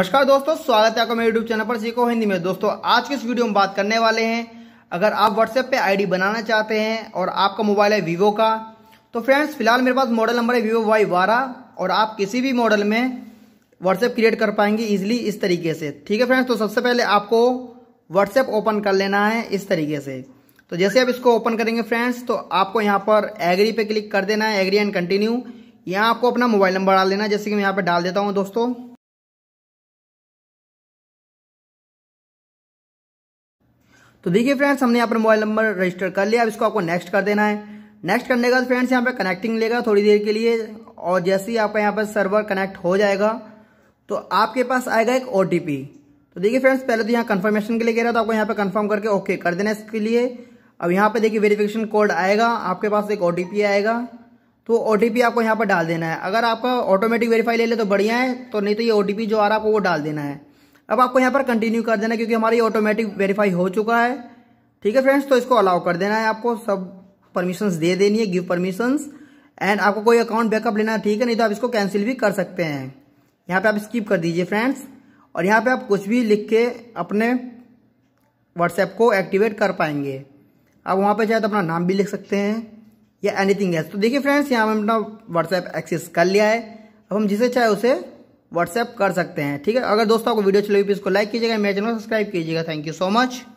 नमस्कार दोस्तों स्वागत है आपका मेरे यूट्यूब चैनल पर सीखो हिंदी में दोस्तों आज के इस वीडियो में बात करने वाले हैं अगर आप व्हाट्सएप पे आईडी बनाना चाहते हैं और आपका मोबाइल है Vivo का तो फ्रेंड्स फिलहाल मेरे पास मॉडल नंबर है Vivo वाई बारह और आप किसी भी मॉडल में व्हाट्सएप क्रिएट कर पाएंगे ईजिली इस तरीके से ठीक है फ्रेंड्स तो सबसे पहले आपको व्हाट्सएप ओपन कर लेना है इस तरीके से तो जैसे आप इसको ओपन करेंगे फ्रेंड्स तो आपको यहाँ पर एग्री पे क्लिक कर देना है एग्री एंड कंटिन्यू यहाँ आपको अपना मोबाइल नंबर डाल देना जैसे कि मैं यहाँ पर डाल देता हूँ दोस्तों तो देखिए फ्रेंड्स हमने यहाँ पर मोबाइल नंबर रजिस्टर कर लिया अब इसको आपको नेक्स्ट कर देना है नेक्स्ट करने के बाद फ्रेंड्स यहाँ पर कनेक्टिंग लेगा थोड़ी देर के लिए और जैसे ही आपका यहाँ पर सर्वर कनेक्ट हो जाएगा तो आपके पास आएगा एक ओ तो देखिए फ्रेंड्स पहले तो यहाँ कन्फर्मेशन के लिए कह रहा था आपको यहाँ पर कन्फर्म करके ओके कर देना है इसके लिए अब यहाँ पर देखिए वेरिफिकेशन कोड आएगा आपके पास एक ओ आएगा तो ओ आपको यहाँ पर डाल देना है अगर आपका ऑटोमेटिक वेरीफाई ले ले तो बढ़िया है तो नहीं तो ये ओ जो आ रहा है आपको वो डाल देना है अब आपको यहाँ पर कंटिन्यू कर देना क्योंकि हमारा ये ऑटोमेटिक वेरीफाई हो चुका है ठीक है फ्रेंड्स तो इसको अलाउ कर देना है आपको सब परमिशंस दे देनी है गिव परमिशंस एंड आपको कोई अकाउंट बैकअप लेना है ठीक है नहीं तो आप इसको कैंसिल भी कर सकते हैं यहाँ पे आप स्किप कर दीजिए फ्रेंड्स और यहाँ पे आप कुछ भी लिख के अपने व्हाट्सएप को एक्टिवेट कर पाएंगे आप वहाँ पे चाहे तो अपना नाम भी लिख सकते हैं या एनीथिंग है तो देखिए फ्रेंड्स यहाँ हमने अपना व्हाट्सएप एक्सेस कर लिया है अब हम जिसे चाहे उसे व्हाट्सएप कर सकते हैं ठीक है अगर दोस्तों आपको वीडियो चलेगी प्लीज़ को लाइक कीजिएगा मेरे चैनल सब्सक्राइब कीजिएगा थैंक यू सो मच